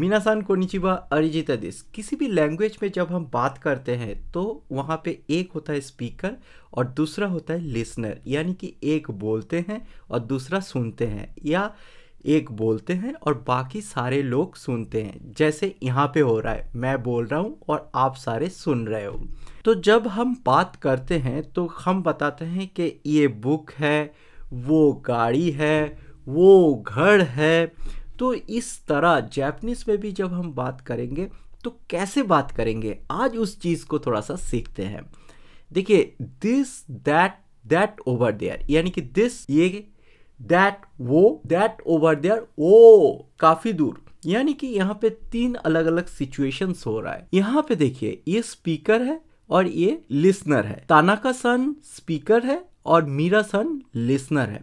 मीनासान konnichiwa अरिजिता this किसी भी language में जब हम बात करते हैं तो वहाँ पे एक होता है स्पीकर और दूसरा होता है लिसनर यानी कि एक बोलते हैं और दूसरा सुनते हैं या एक बोलते हैं और बाकी सारे लोग सुनते हैं जैसे यहाँ पे हो रहा है मैं बोल रहा हूँ और आप सारे सुन रहे हो तो जब हम बात करते हैं तो हम बताते हैं कि ये बुक है वो गाड़ी है वो घर है तो इस तरह जैपनीज में भी जब हम बात करेंगे तो कैसे बात करेंगे आज उस चीज़ को थोड़ा सा सीखते हैं देखिए this that that over there यानी कि दिस ये दैट वो दैट ओवर देयर ओ काफ़ी दूर यानी कि यहाँ पे तीन अलग अलग सिचुएशंस हो रहा है यहाँ पे देखिए ये स्पीकर है और ये लिसनर है ताना का सन स्पीकर है और मीरा सन लिसनर है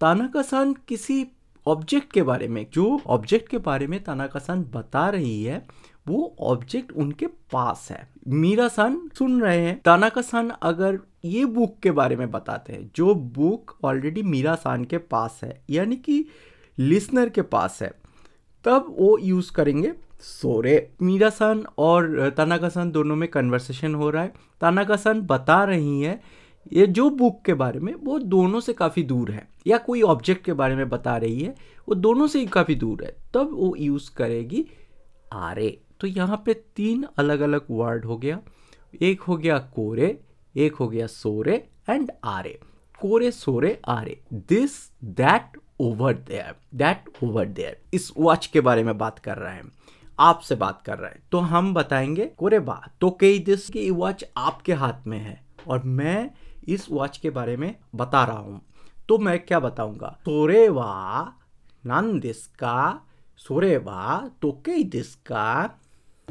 ताना का सन किसी ऑब्जेक्ट के बारे में जो ऑब्जेक्ट के बारे में तानाकासान बता रही है वो ऑब्जेक्ट उनके पास है मीरा सन सुन रहे हैं तानाका सन अगर ये बुक के बारे में बताते हैं जो बुक ऑलरेडी मीरा सान के पास है यानी कि लिसनर के पास है तब वो यूज़ करेंगे सोरे मीरा सन और तानाका सन दोनों में कन्वर्सेशन हो रहा है तानाका सन बता रही है ये जो बुक के बारे में वो दोनों से काफ़ी दूर है या कोई ऑब्जेक्ट के बारे में बता रही है वो दोनों से ही काफ़ी दूर है तब वो यूज़ करेगी आरे तो यहाँ पे तीन अलग अलग वर्ड हो गया एक हो गया कोरे एक हो गया सोरे एंड आरे कोरे सोरे आरे this that over there that over there इस वॉच के बारे में बात कर रहे हैं आपसे बात कर रहे हैं तो हम बताएंगे कोरे बा तो कई दिस की वॉच आपके हाथ में है और मैं इस वॉच के बारे में बता रहा हूँ तो मैं क्या बताऊँगा सोरेवा नान दिस का तो कई दिस का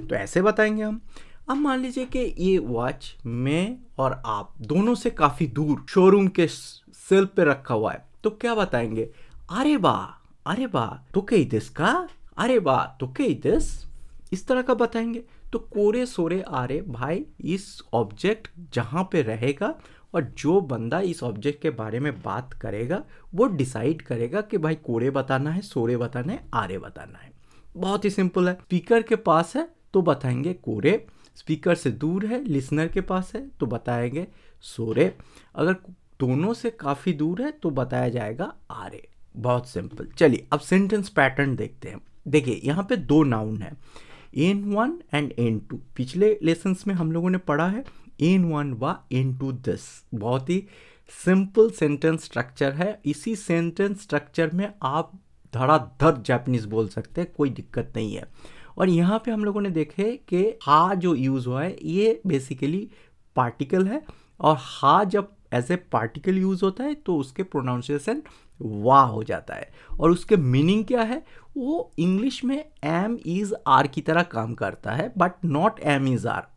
तो ऐसे बताएंगे हम अब मान लीजिए कि ये वॉच मैं और आप दोनों से काफ़ी दूर शोरूम के सेल पे रखा हुआ है तो क्या बताएंगे अरे वाह अरे वाह तो कई दिस का अरे वाह तो कई दिस इस तरह का बताएंगे तो कोरे सोरे आ रहे भाई इस ऑब्जेक्ट जहाँ पे रहेगा और जो बंदा इस ऑब्जेक्ट के बारे में बात करेगा वो डिसाइड करेगा कि भाई कोरे बताना है सोरे बताना है आरे बताना है बहुत ही सिंपल है स्पीकर के पास है तो बताएंगे कोरे स्पीकर से दूर है लिसनर के पास है तो बताएंगे सोरे अगर दोनों से काफ़ी दूर है तो बताया जाएगा आरे बहुत सिंपल चलिए अब सेंटेंस पैटर्न देखते हैं देखिए यहाँ पे दो नाउन है N one and N two पिछले लेसन्स में हम लोगों ने पढ़ा है एन वन व एन टू दिस बहुत ही सिंपल सेंटेंस स्ट्रक्चर है इसी सेंटेंस स्ट्रक्चर में आप धड़ाधड़ जापनीज़ बोल सकते हैं कोई दिक्कत नहीं है और यहाँ पे हम लोगों ने देखे कि हा जो यूज़ हुआ है ये बेसिकली पार्टिकल है और हा जब एज ए पार्टिकल यूज होता है तो उसके प्रोनाउंसिएशन वाह हो जाता है और उसके मीनिंग क्या है वो इंग्लिश में एम इज़ आर की तरह काम करता है but not am is are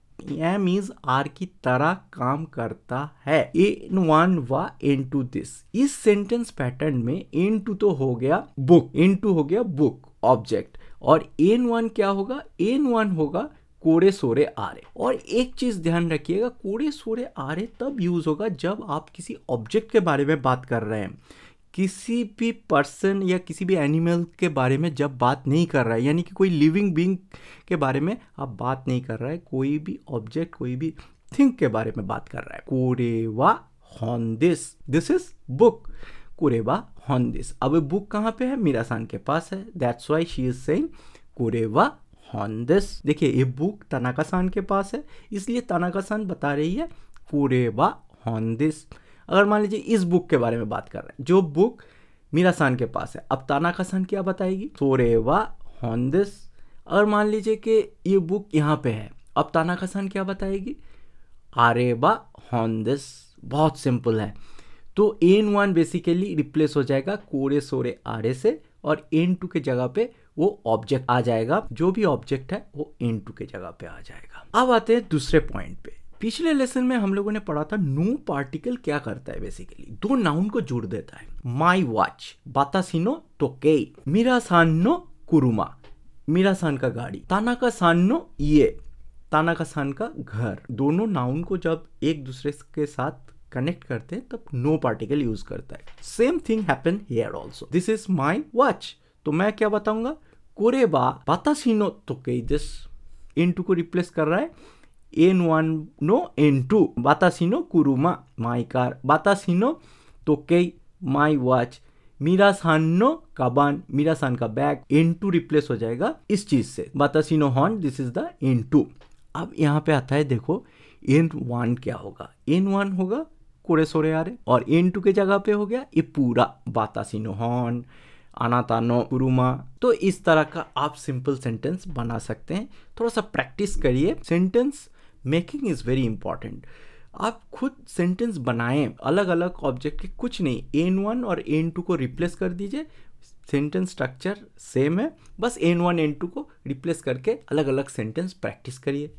am is are की तरह काम करता है इन वन व इन टू दिस इस सेंटेंस पैटर्न में इन टू तो हो गया बुक इन टू हो गया बुक ऑब्जेक्ट और एन वन क्या होगा एन वन होगा कोरे सोरे आ रहे और एक चीज़ ध्यान रखिएगा कोड़े सोरे आ रहे तब यूज़ होगा जब आप किसी ऑब्जेक्ट के बारे में बात कर रहे हैं किसी भी पर्सन या किसी भी एनिमल के बारे में जब बात नहीं कर रहा है यानी कि कोई लिविंग बींग के बारे में आप बात नहीं कर रहा है कोई भी ऑब्जेक्ट कोई भी थिंक के बारे में बात कर रहा है कोरेवा हॉन दिस दिस इज बुक कोरेवा हॉन दिस अब बुक कहाँ पे है मीरासान के पास है that's why she is saying कोरेवा ऑन दिस देखिए ये बुक तनाका सान के पास है इसलिए तनाका सान बता रही है कूरे बा ऑन दिस अगर मान लीजिए इस बुक के बारे में बात कर रहे हैं जो बुक मीरा सान के पास है अब सान क्या बताएगी वा ऑन दिस अगर मान लीजिए कि ये बुक यहाँ पे है अब सान क्या बताएगी आरे बा ऑन दिस बहुत सिंपल है तो एन वन बेसिकली रिप्लेस हो जाएगा कोरे सोरे आरे से और एन टू के जगह पे वो ऑब्जेक्ट आ जाएगा जो भी ऑब्जेक्ट है वो इन टू के जगह पे आ जाएगा अब आते हैं दूसरे पॉइंट पे पिछले लेसन में हम लोगों ने पढ़ा था नो पार्टिकल क्या करता है बेसिकली दो नाउन को जोड़ देता है माई वॉच बातासिनो तो के मीरा सानो कुरुमा मीरा सान का गाड़ी ताना का सानो ये ताना का सान का घर दोनों नाउन को जब एक दूसरे के साथ कनेक्ट करते हैं तब नो पार्टिकल यूज करता है same thing happen here also this is my watch तो मैं क्या बताऊंगा कोरे बा तो कई तोके दिस एन टू को रिप्लेस कर रहा है एन वन नो एन टू बतासी कुरुमा माई कार बतासी तो कई माई वॉच मीरा सान नो काबान मीरा सान का बैग एन टू रिप्लेस हो जाएगा इस चीज से बतासी नो हॉर्न this is the N two अब यहाँ पे आता है देखो एन वन क्या होगा एन वन होगा कोरे सोरे आ रहे और एन टू के जगह पे हो गया ये पूरा बतासी नो हॉर्न अनातानो कुरुमा तो इस तरह का आप सिंपल सेंटेंस बना सकते हैं थोड़ा सा प्रैक्टिस करिए sentence making is very important आप खुद सेंटेंस बनाएं अलग अलग ऑब्जेक्ट के कुछ नहीं एन वन और एन टू को रिप्लेस कर दीजिए सेंटेंस स्ट्रक्चर सेम है बस एन वन एन टू को रिप्लेस करके अलग अलग सेंटेंस प्रैक्टिस करिए